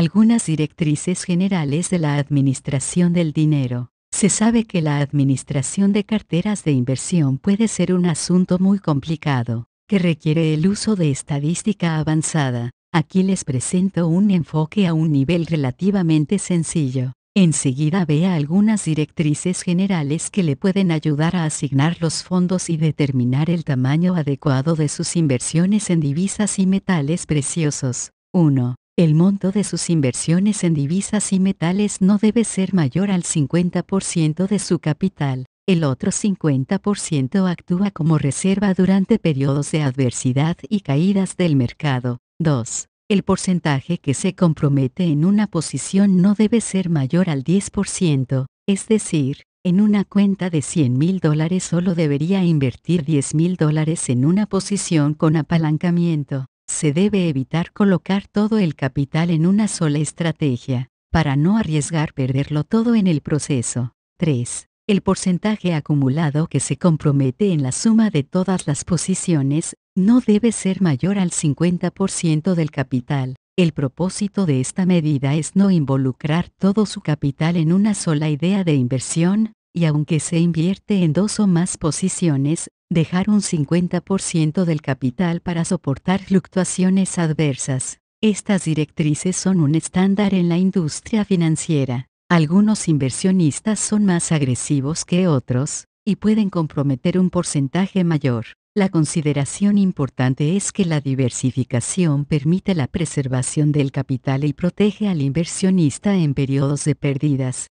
Algunas directrices generales de la administración del dinero. Se sabe que la administración de carteras de inversión puede ser un asunto muy complicado, que requiere el uso de estadística avanzada. Aquí les presento un enfoque a un nivel relativamente sencillo. Enseguida vea algunas directrices generales que le pueden ayudar a asignar los fondos y determinar el tamaño adecuado de sus inversiones en divisas y metales preciosos. 1. El monto de sus inversiones en divisas y metales no debe ser mayor al 50% de su capital. El otro 50% actúa como reserva durante periodos de adversidad y caídas del mercado. 2. El porcentaje que se compromete en una posición no debe ser mayor al 10%, es decir, en una cuenta de 100 mil dólares solo debería invertir 10 mil dólares en una posición con apalancamiento se debe evitar colocar todo el capital en una sola estrategia, para no arriesgar perderlo todo en el proceso. 3. El porcentaje acumulado que se compromete en la suma de todas las posiciones no debe ser mayor al 50% del capital. El propósito de esta medida es no involucrar todo su capital en una sola idea de inversión, y aunque se invierte en dos o más posiciones, dejar un 50% del capital para soportar fluctuaciones adversas. Estas directrices son un estándar en la industria financiera. Algunos inversionistas son más agresivos que otros, y pueden comprometer un porcentaje mayor. La consideración importante es que la diversificación permite la preservación del capital y protege al inversionista en periodos de pérdidas.